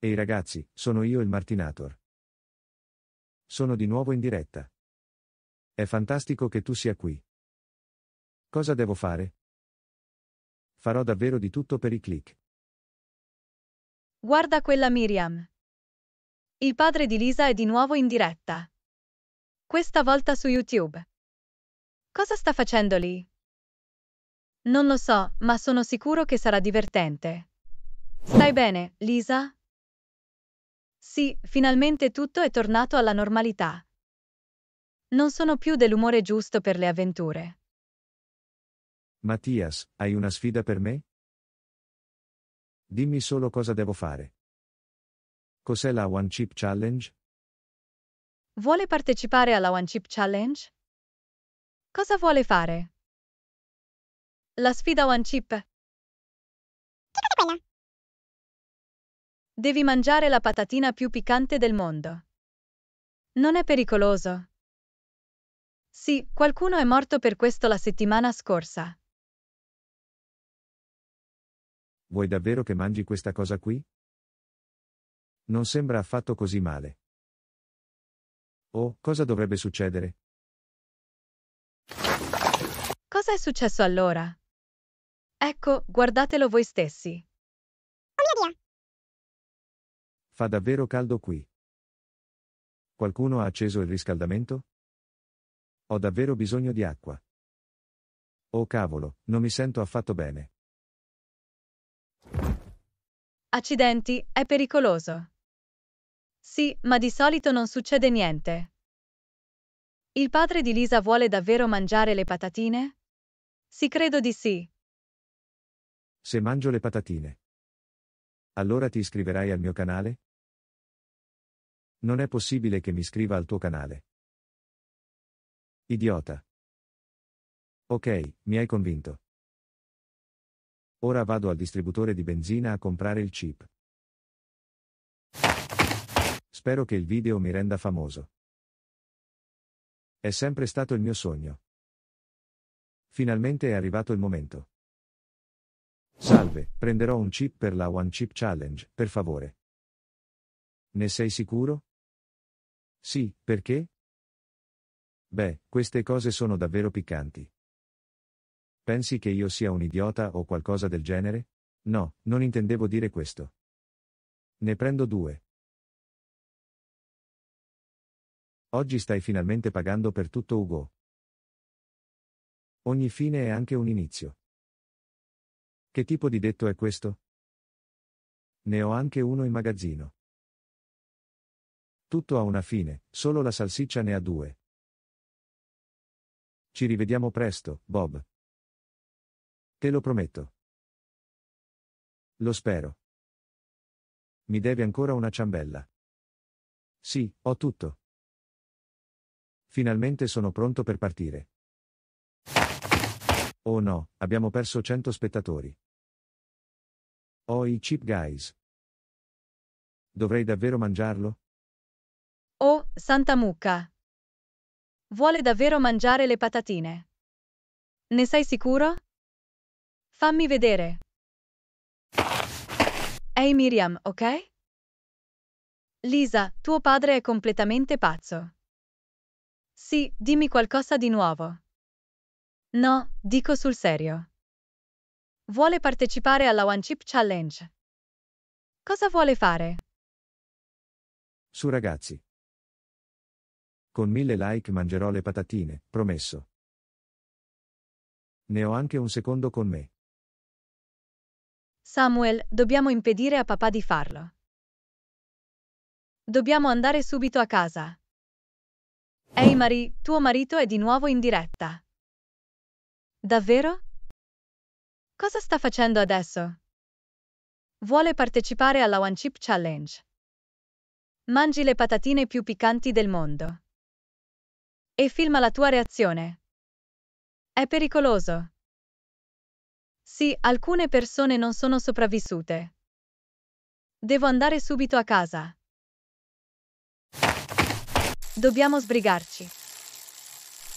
Ehi ragazzi, sono io il Martinator. Sono di nuovo in diretta. È fantastico che tu sia qui. Cosa devo fare? Farò davvero di tutto per i click. Guarda quella Miriam. Il padre di Lisa è di nuovo in diretta. Questa volta su YouTube. Cosa sta facendo lì? Non lo so, ma sono sicuro che sarà divertente. Stai bene, Lisa? Sì, finalmente tutto è tornato alla normalità. Non sono più dell'umore giusto per le avventure. Mattias, hai una sfida per me? Dimmi solo cosa devo fare. Cos'è la One Chip Challenge? Vuole partecipare alla One Chip Challenge? Cosa vuole fare? La sfida One Chip Devi mangiare la patatina più piccante del mondo. Non è pericoloso. Sì, qualcuno è morto per questo la settimana scorsa. Vuoi davvero che mangi questa cosa qui? Non sembra affatto così male. Oh, cosa dovrebbe succedere? Cosa è successo allora? Ecco, guardatelo voi stessi. Oh mio Dio! Fa davvero caldo qui. Qualcuno ha acceso il riscaldamento? Ho davvero bisogno di acqua. Oh cavolo, non mi sento affatto bene. Accidenti, è pericoloso. Sì, ma di solito non succede niente. Il padre di Lisa vuole davvero mangiare le patatine? Sì, credo di sì. Se mangio le patatine. Allora ti iscriverai al mio canale? Non è possibile che mi iscriva al tuo canale. Idiota. Ok, mi hai convinto. Ora vado al distributore di benzina a comprare il chip. Spero che il video mi renda famoso. È sempre stato il mio sogno. Finalmente è arrivato il momento. Salve, prenderò un chip per la One Chip Challenge, per favore. Ne sei sicuro? Sì, perché? Beh, queste cose sono davvero piccanti. Pensi che io sia un idiota o qualcosa del genere? No, non intendevo dire questo. Ne prendo due. Oggi stai finalmente pagando per tutto Ugo. Ogni fine è anche un inizio. Che tipo di detto è questo? Ne ho anche uno in magazzino. Tutto ha una fine, solo la salsiccia ne ha due. Ci rivediamo presto, Bob. Te lo prometto. Lo spero. Mi devi ancora una ciambella. Sì, ho tutto. Finalmente sono pronto per partire. Oh no, abbiamo perso 100 spettatori. Oh i chip guys. Dovrei davvero mangiarlo? Santa Mucca. Vuole davvero mangiare le patatine. Ne sei sicuro? Fammi vedere. Ehi hey Miriam, ok? Lisa, tuo padre è completamente pazzo. Sì, dimmi qualcosa di nuovo. No, dico sul serio. Vuole partecipare alla One Chip Challenge. Cosa vuole fare? Su ragazzi. Con mille like mangerò le patatine, promesso. Ne ho anche un secondo con me. Samuel, dobbiamo impedire a papà di farlo. Dobbiamo andare subito a casa. Ehi hey Marie, tuo marito è di nuovo in diretta. Davvero? Cosa sta facendo adesso? Vuole partecipare alla One Chip Challenge. Mangi le patatine più piccanti del mondo. E filma la tua reazione. È pericoloso. Sì, alcune persone non sono sopravvissute. Devo andare subito a casa. Dobbiamo sbrigarci.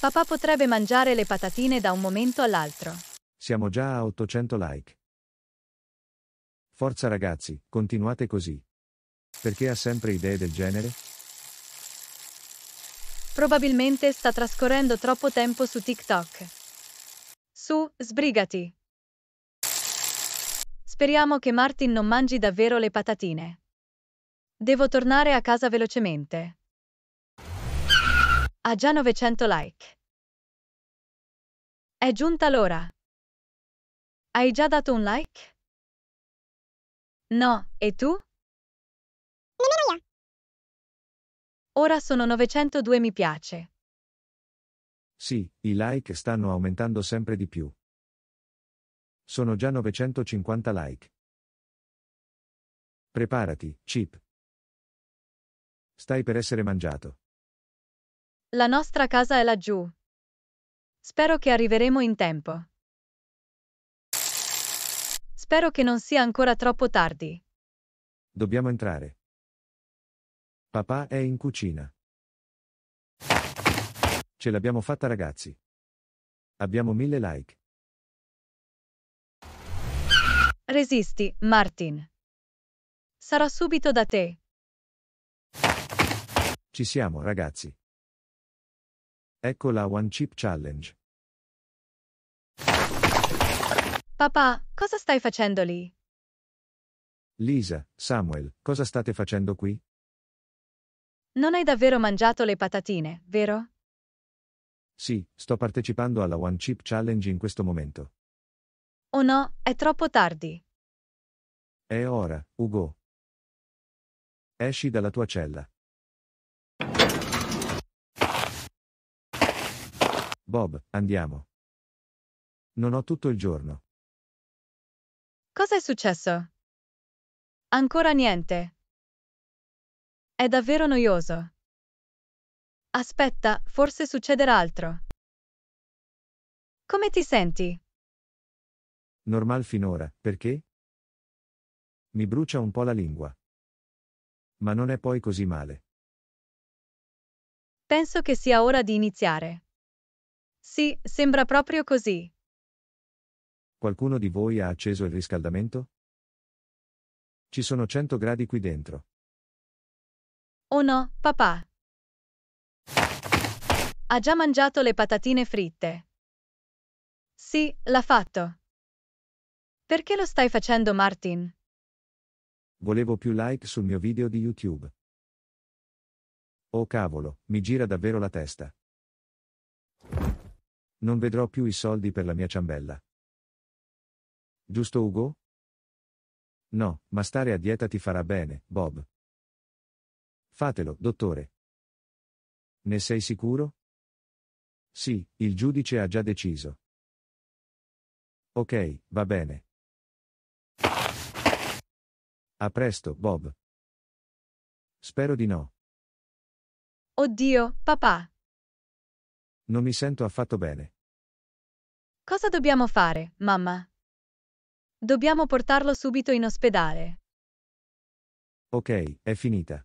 Papà potrebbe mangiare le patatine da un momento all'altro. Siamo già a 800 like. Forza ragazzi, continuate così. Perché ha sempre idee del genere? Probabilmente sta trascorrendo troppo tempo su TikTok. Su, sbrigati! Speriamo che Martin non mangi davvero le patatine. Devo tornare a casa velocemente. Ha già 900 like. È giunta l'ora. Hai già dato un like? No, e tu? Ora sono 902 mi piace. Sì, i like stanno aumentando sempre di più. Sono già 950 like. Preparati, Chip. Stai per essere mangiato. La nostra casa è laggiù. Spero che arriveremo in tempo. Spero che non sia ancora troppo tardi. Dobbiamo entrare. Papà è in cucina. Ce l'abbiamo fatta ragazzi. Abbiamo mille like. Resisti, Martin. Sarò subito da te. Ci siamo, ragazzi. Ecco la One Chip Challenge. Papà, cosa stai facendo lì? Lisa, Samuel, cosa state facendo qui? Non hai davvero mangiato le patatine, vero? Sì, sto partecipando alla One Chip Challenge in questo momento. Oh no, è troppo tardi. È ora, Ugo. Esci dalla tua cella. Bob, andiamo. Non ho tutto il giorno. Cosa è successo? Ancora niente. È davvero noioso. Aspetta, forse succederà altro. Come ti senti? Normal finora, perché? Mi brucia un po' la lingua. Ma non è poi così male. Penso che sia ora di iniziare. Sì, sembra proprio così. Qualcuno di voi ha acceso il riscaldamento? Ci sono 100 gradi qui dentro. Oh no, papà! Ha già mangiato le patatine fritte. Sì, l'ha fatto. Perché lo stai facendo, Martin? Volevo più like sul mio video di YouTube. Oh cavolo, mi gira davvero la testa. Non vedrò più i soldi per la mia ciambella. Giusto Ugo? No, ma stare a dieta ti farà bene, Bob. Fatelo, dottore. Ne sei sicuro? Sì, il giudice ha già deciso. Ok, va bene. A presto, Bob. Spero di no. Oddio, papà. Non mi sento affatto bene. Cosa dobbiamo fare, mamma? Dobbiamo portarlo subito in ospedale. Ok, è finita.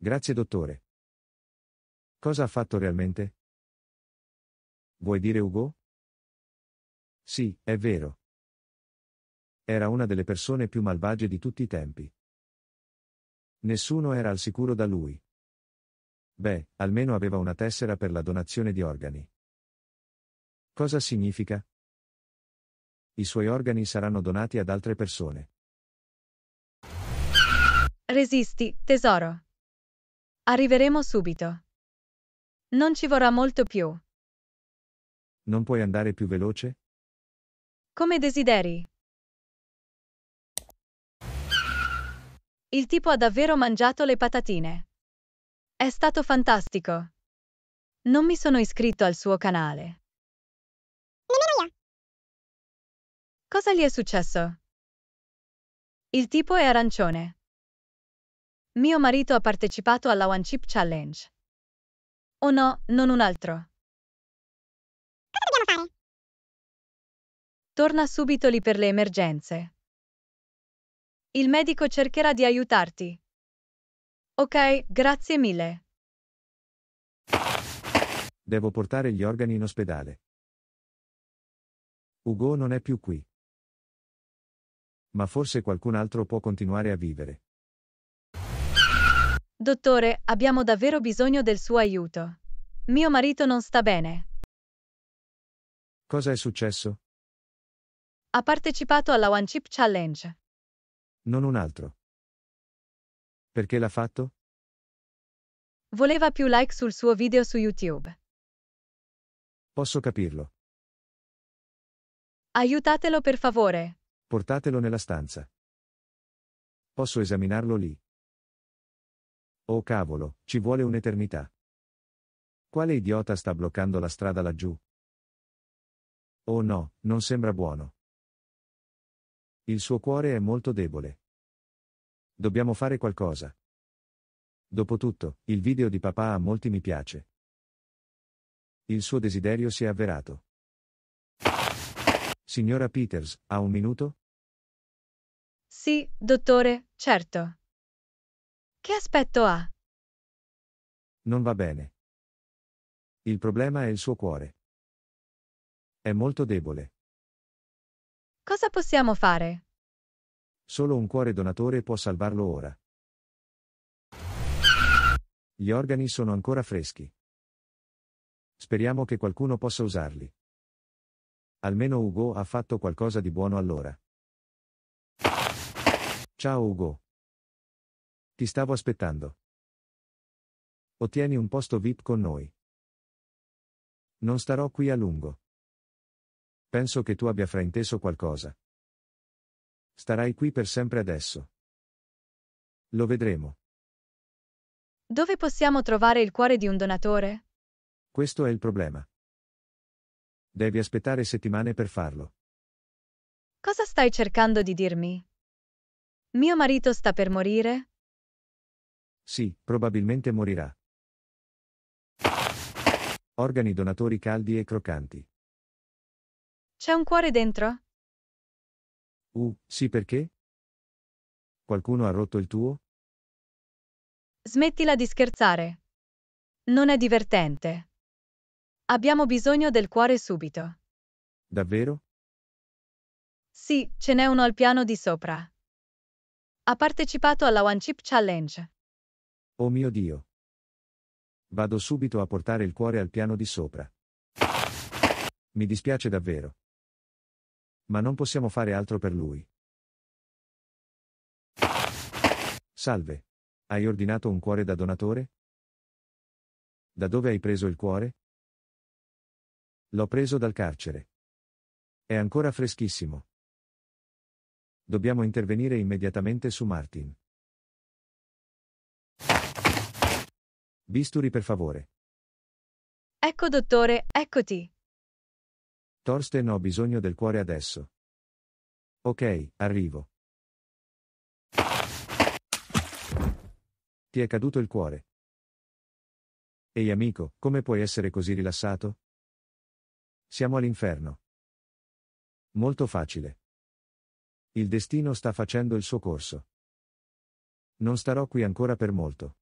Grazie dottore. Cosa ha fatto realmente? Vuoi dire Ugo? Sì, è vero. Era una delle persone più malvagie di tutti i tempi. Nessuno era al sicuro da lui. Beh, almeno aveva una tessera per la donazione di organi. Cosa significa? I suoi organi saranno donati ad altre persone. Resisti, tesoro. Arriveremo subito. Non ci vorrà molto più. Non puoi andare più veloce? Come desideri. Il tipo ha davvero mangiato le patatine. È stato fantastico. Non mi sono iscritto al suo canale. Cosa gli è successo? Il tipo è arancione. Mio marito ha partecipato alla One Chip Challenge. Oh no, non un altro. Cosa dobbiamo fare? Torna subito lì per le emergenze. Il medico cercherà di aiutarti. Ok, grazie mille. Devo portare gli organi in ospedale. Ugo non è più qui. Ma forse qualcun altro può continuare a vivere. Dottore, abbiamo davvero bisogno del suo aiuto. Mio marito non sta bene. Cosa è successo? Ha partecipato alla One Chip Challenge. Non un altro. Perché l'ha fatto? Voleva più like sul suo video su YouTube. Posso capirlo. Aiutatelo per favore. Portatelo nella stanza. Posso esaminarlo lì. Oh cavolo, ci vuole un'eternità. Quale idiota sta bloccando la strada laggiù? Oh no, non sembra buono. Il suo cuore è molto debole. Dobbiamo fare qualcosa. Dopotutto, il video di papà a molti mi piace. Il suo desiderio si è avverato. Signora Peters, ha un minuto? Sì, dottore, certo. Che aspetto ha? Non va bene. Il problema è il suo cuore. È molto debole. Cosa possiamo fare? Solo un cuore donatore può salvarlo ora. Gli organi sono ancora freschi. Speriamo che qualcuno possa usarli. Almeno Ugo ha fatto qualcosa di buono allora. Ciao Ugo. Ti stavo aspettando. Ottieni un posto VIP con noi. Non starò qui a lungo. Penso che tu abbia frainteso qualcosa. Starai qui per sempre adesso. Lo vedremo. Dove possiamo trovare il cuore di un donatore? Questo è il problema. Devi aspettare settimane per farlo. Cosa stai cercando di dirmi? Mio marito sta per morire? Sì, probabilmente morirà. Organi donatori caldi e croccanti. C'è un cuore dentro? Uh, sì perché? Qualcuno ha rotto il tuo? Smettila di scherzare. Non è divertente. Abbiamo bisogno del cuore subito. Davvero? Sì, ce n'è uno al piano di sopra. Ha partecipato alla One Chip Challenge. Oh mio Dio. Vado subito a portare il cuore al piano di sopra. Mi dispiace davvero. Ma non possiamo fare altro per lui. Salve. Hai ordinato un cuore da donatore? Da dove hai preso il cuore? L'ho preso dal carcere. È ancora freschissimo. Dobbiamo intervenire immediatamente su Martin. Bisturi per favore. Ecco dottore, eccoti. Thorsten ho bisogno del cuore adesso. Ok, arrivo. Ti è caduto il cuore. Ehi amico, come puoi essere così rilassato? Siamo all'inferno. Molto facile. Il destino sta facendo il suo corso. Non starò qui ancora per molto.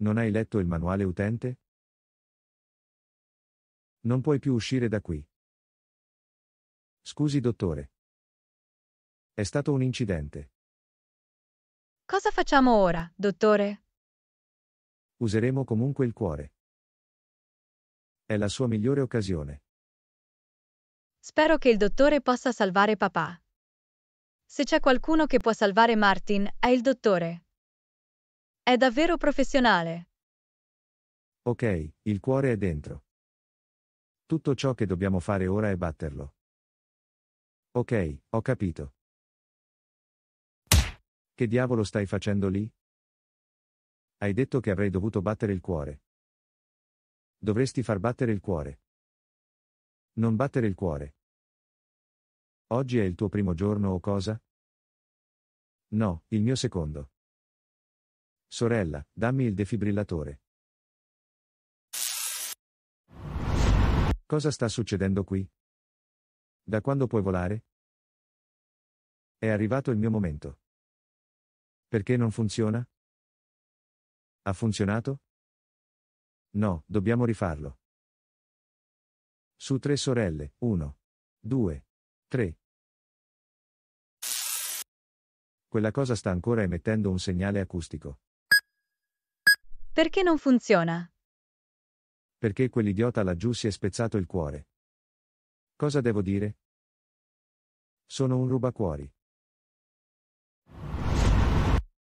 Non hai letto il manuale utente? Non puoi più uscire da qui. Scusi, dottore. È stato un incidente. Cosa facciamo ora, dottore? Useremo comunque il cuore. È la sua migliore occasione. Spero che il dottore possa salvare papà. Se c'è qualcuno che può salvare Martin, è il dottore. È davvero professionale. Ok, il cuore è dentro. Tutto ciò che dobbiamo fare ora è batterlo. Ok, ho capito. Che diavolo stai facendo lì? Hai detto che avrei dovuto battere il cuore. Dovresti far battere il cuore. Non battere il cuore. Oggi è il tuo primo giorno o cosa? No, il mio secondo. Sorella, dammi il defibrillatore. Cosa sta succedendo qui? Da quando puoi volare? È arrivato il mio momento. Perché non funziona? Ha funzionato? No, dobbiamo rifarlo. Su tre sorelle, uno, due, tre. Quella cosa sta ancora emettendo un segnale acustico. Perché non funziona? Perché quell'idiota laggiù si è spezzato il cuore. Cosa devo dire? Sono un rubacuori.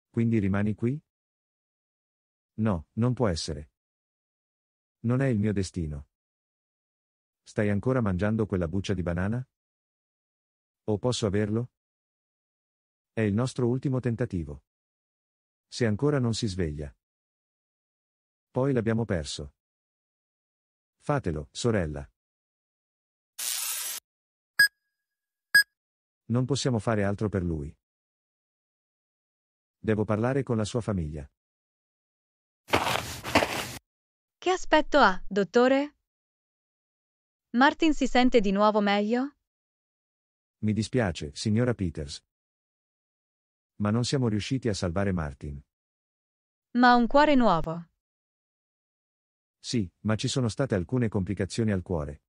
Quindi rimani qui? No, non può essere. Non è il mio destino. Stai ancora mangiando quella buccia di banana? O posso averlo? È il nostro ultimo tentativo. Se ancora non si sveglia. Poi l'abbiamo perso. Fatelo, sorella. Non possiamo fare altro per lui. Devo parlare con la sua famiglia. Che aspetto ha, dottore? Martin si sente di nuovo meglio? Mi dispiace, signora Peters. Ma non siamo riusciti a salvare Martin. Ma ha un cuore nuovo. Sì, ma ci sono state alcune complicazioni al cuore.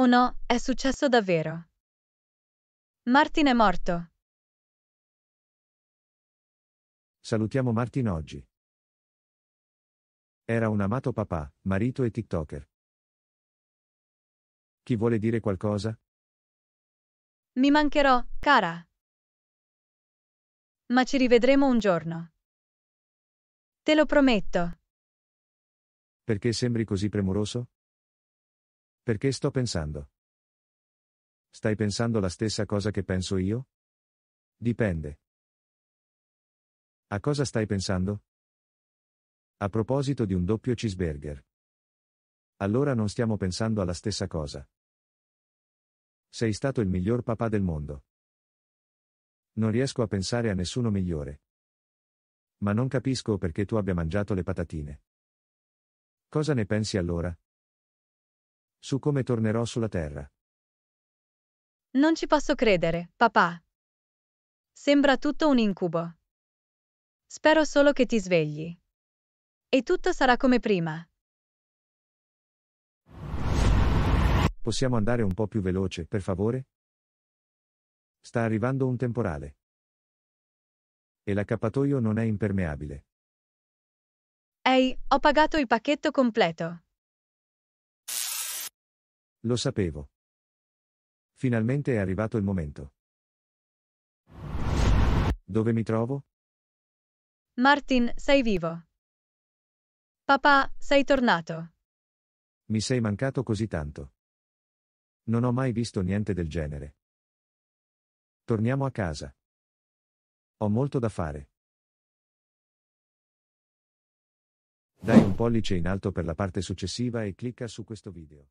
Oh no, è successo davvero. Martin è morto. Salutiamo Martin oggi. Era un amato papà, marito e TikToker. Chi vuole dire qualcosa? Mi mancherò, cara. Ma ci rivedremo un giorno. Te lo prometto. Perché sembri così premuroso? Perché sto pensando. Stai pensando la stessa cosa che penso io? Dipende. A cosa stai pensando? A proposito di un doppio cheeseburger. Allora non stiamo pensando alla stessa cosa. Sei stato il miglior papà del mondo. Non riesco a pensare a nessuno migliore. Ma non capisco perché tu abbia mangiato le patatine. Cosa ne pensi allora? Su come tornerò sulla Terra. Non ci posso credere, papà. Sembra tutto un incubo. Spero solo che ti svegli. E tutto sarà come prima. Possiamo andare un po' più veloce, per favore? Sta arrivando un temporale. E l'accappatoio non è impermeabile. Ehi, hey, ho pagato il pacchetto completo. Lo sapevo. Finalmente è arrivato il momento. Dove mi trovo? Martin, sei vivo. Papà, sei tornato. Mi sei mancato così tanto. Non ho mai visto niente del genere. Torniamo a casa. Ho molto da fare. Dai un pollice in alto per la parte successiva e clicca su questo video.